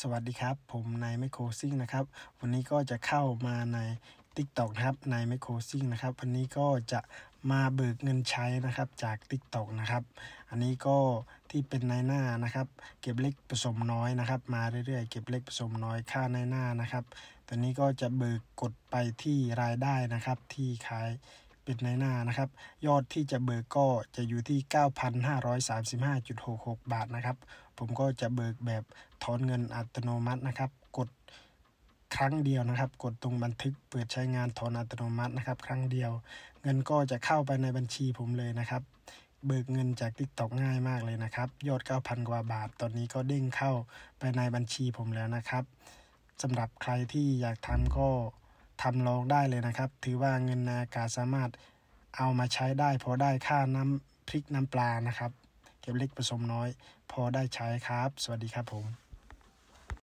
สวัสดีครับผมนายไมโครซิ่งนะครับวันนี้ก็จะเข้ามาใน Tik t o อกนะครับนายไมโครซิ่งนะครับวันนี้ก็จะมาเบิกเงินใช้นะครับ จาก Tik t o อกนะครับ อันนี้ก็ที่เป็นนายหน้านะครับ เก็บเล็กผสมน้อยนะครับมาเรื่อยๆเก็บเล็กผสมน้อยค่านายหน้านะครับ ตอนนี้ก็จะเบิกกดไปที่รายได้นะครับ ที่ขายเป็นในหน้านะครับ ยอดที่จะเบิกก็จะอยู่ที่ 9,535.66 บาทนะครับ ผมก็จะเบิกแบบถอนเงินอัตโนมัตินะครับ กดครั้งเดียวนะครับ กดตรงบันทึกเปิดใช้งานถอนอัตโนมัตินะครับ ครั้งเดียว เงินก็จะเข้าไปในบัญชีผมเลยนะครับ เบิกเงินจากติกตอกง่ายมากเลยนะครับ ยอด 9,000 กว่าบาท ตอนนี้ก็เด้งเข้าไปในบัญชีผมแล้วนะครับสำหรับใครที่อยากทำก็ทำรองได้เลยนะครับ ถือว่าเงินนาการสามารถเอามาใช้ได้พอได้ค่าน้ำพริกน้ำปลานะครับ เก็บเล็กผสมน้อย พอได้ใช้ครับ สวัสดีครับผม